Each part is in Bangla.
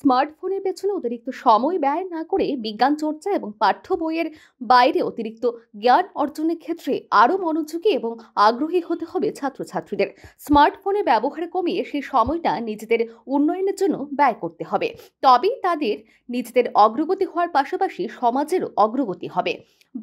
স্মার্টফোনের পেছনে অতিরিক্ত সময় ব্যয় না করে বিজ্ঞান চর্চা এবং পাঠ্য বইয়ের বাইরে অতিরিক্ত জ্ঞান অর্জনের ক্ষেত্রে আরও মনোযোগী এবং আগ্রহী হতে হবে ছাত্রছাত্রীদের স্মার্টফোনের ব্যবহার কমিয়ে সেই সময়টা নিজেদের উন্নয়নের জন্য ব্যয় করতে হবে তবেই তাদের নিজেদের অগ্রগতি হওয়ার পাশাপাশি সমাজেরও অগ্রগতি হবে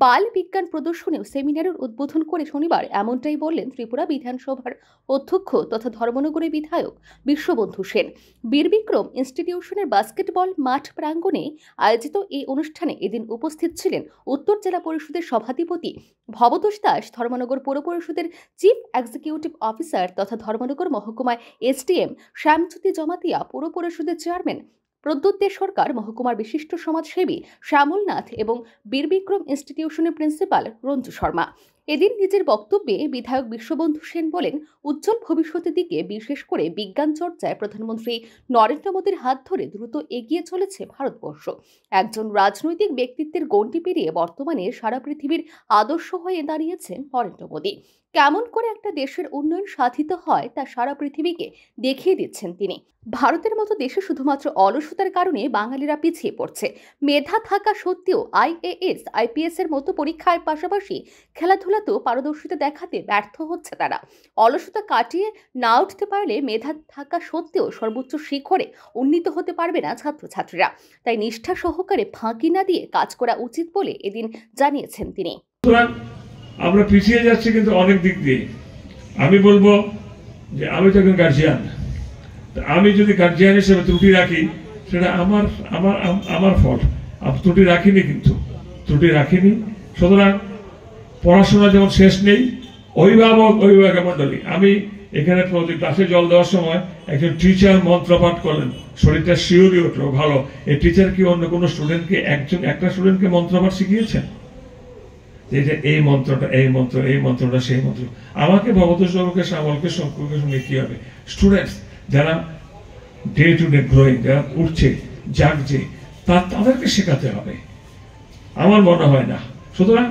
বাল বিজ্ঞান প্রদর্শনী ও সেমিনারের উদ্বোধন করে শনিবার এমনটাই বললেন ত্রিপুরা বিধানসভার অধ্যক্ষ তথা ধর্মনগরের বিধায়ক বিশ্ববন্ধু সেন বীরবিক্রম ইনস্টিটিউশনের কলকাতার বাস্কেটবল মাঠ প্রাঙ্গণে আয়োজিত এই অনুষ্ঠানে এদিন উপস্থিত ছিলেন উত্তর জেলা পরিষদের সভাধিপতি ভবতোষ দাস ধর্মনগর পৌর পরিষদের চিফ এক্সিকিউটিভ অফিসার তথা ধর্মনগর মহকুমায় এসডিএম শ্যামজ্যোতি জমাতিয়া পৌর পরিষদের চেয়ারম্যান প্রদ্যুৎ সরকার মহকুমার বিশিষ্ট সমাজসেবী শ্যামলনাথ এবং বীরবিক্রম ইনস্টিটিউশনের প্রিন্সিপাল রঞ্জু শর্মা এদিন নিজের বক্তব্যে বিধায়ক বিশ্ববন্ধু সেন বলেন উজ্জ্বল ভবিষ্যতের দিকে বিশেষ করে বিজ্ঞান চর্চায় প্রধানমন্ত্রী নরেন্দ্র মোদীর হাত ধরে দ্রুত এগিয়ে চলেছে ভারতবর্ষ একজন রাজনৈতিক ব্যক্তিত্বের গণ্ডি পেরিয়ে বর্তমানে সারা পৃথিবীর আদর্শ হয়ে দাঁড়িয়েছেন নরেন্দ্র মোদী কেমন করে একটা দেশের উন্নয়ন সাধিত হয় তা সারা পৃথিবীকে দেখিয়ে দিচ্ছেন তিনি ভারতের মতো দেশে শুধুমাত্র অলসতার কারণে বাঙালিরা পিছিয়ে পড়ছে মেধা থাকা সত্ত্বেও আইএএস আইপিএস এর মতো পরীক্ষার পাশাপাশি খেলাধুলা খেলাধুলাতেও পারদর্শিতা দেখাতে ব্যর্থ হচ্ছে তারা অলসতা কাটিয়ে না উঠতে পারলে মেধা থাকা সত্ত্বেও সর্বোচ্চ শিখরে উন্নীত হতে পারবে না ছাত্রছাত্রীরা তাই নিষ্ঠা সহকারে ফাঁকি না দিয়ে কাজ করা উচিত বলে এদিন জানিয়েছেন তিনি আমরা পিছিয়ে যাচ্ছি কিন্তু অনেক দিক দিয়ে আমি বলবো যে আমি তো একজন গার্জিয়ান আমি যদি গার্জিয়ান হিসেবে ত্রুটি রাখি সেটা আমার আমার আমার ফল্ট ত্রুটি রাখিনি কিন্তু ত্রুটি রাখিনি সুতরাং পড়াশোনা যেমন শেষ নেই অভিভাবক অভিভাবক মন্ডলী আমি এখানে প্রতি ক্লাসে জল দেওয়ার সময় একজন টিচার মন্ত্র পাঠ করলেন শরীরটা শিওরই উঠলো ভালো এই টিচার কি অন্য কোনো স্টুডেন্টকে একজন একটা স্টুডেন্টকে মন্ত্রপাঠ শিখিয়েছেন যে এই মন্ত্রটা এই মন্ত্র এই মন্ত্রটা সেই মন্ত্র আমাকে ভগতস্বরূপকে সামলকে শঙ্কুকে শুনে কি হবে স্টুডেন্টস যারা ডে টু ডে গ্রোয়িং যারা উঠছে জাগছে তা তাদেরকে শেখাতে হবে আমার মনে হয় না সুতরাং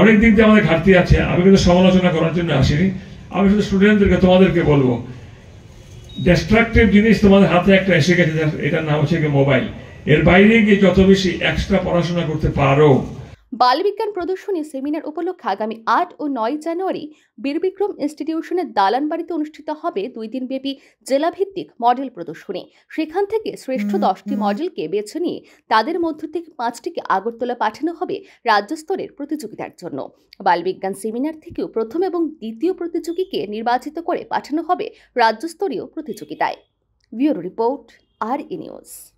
অনেক দিক দিয়ে আমাদের ঘাটতি আছে আমি কিন্তু সমালোচনা করার জন্য আসিনি আমি শুধু স্টুডেন্টদেরকে তোমাদেরকে বলবো ডিস্ট্রাকটিভ জিনিস তোমাদের হাতে একটা এসে গেছে এটার নাম হচ্ছে মোবাইল এর বাইরে গিয়ে যত বেশি এক্সট্রা পড়াশোনা করতে পারো বালবিজ্ঞান প্রদর্শনী সেমিনার উপলক্ষে আগামী আট ও নয় জানুয়ারি বীরবিক্রম ইনস্টিটিউশনের দালানবাড়িতে অনুষ্ঠিত হবে দুই দিনব্যাপী জেলাভিত্তিক মডেল প্রদর্শনী সেখান থেকে শ্রেষ্ঠ দশটি মডেলকে বেছে নিয়ে তাদের মধ্য থেকে পাঁচটিকে আগরতলা পাঠানো হবে রাজ্য স্তরের প্রতিযোগিতার জন্য বালবিজ্ঞান সেমিনার থেকেও প্রথম এবং দ্বিতীয় প্রতিযোগীকে নির্বাচিত করে পাঠানো হবে রাজ্যস্তরীয় প্রতিযোগিতায় bureau report R E news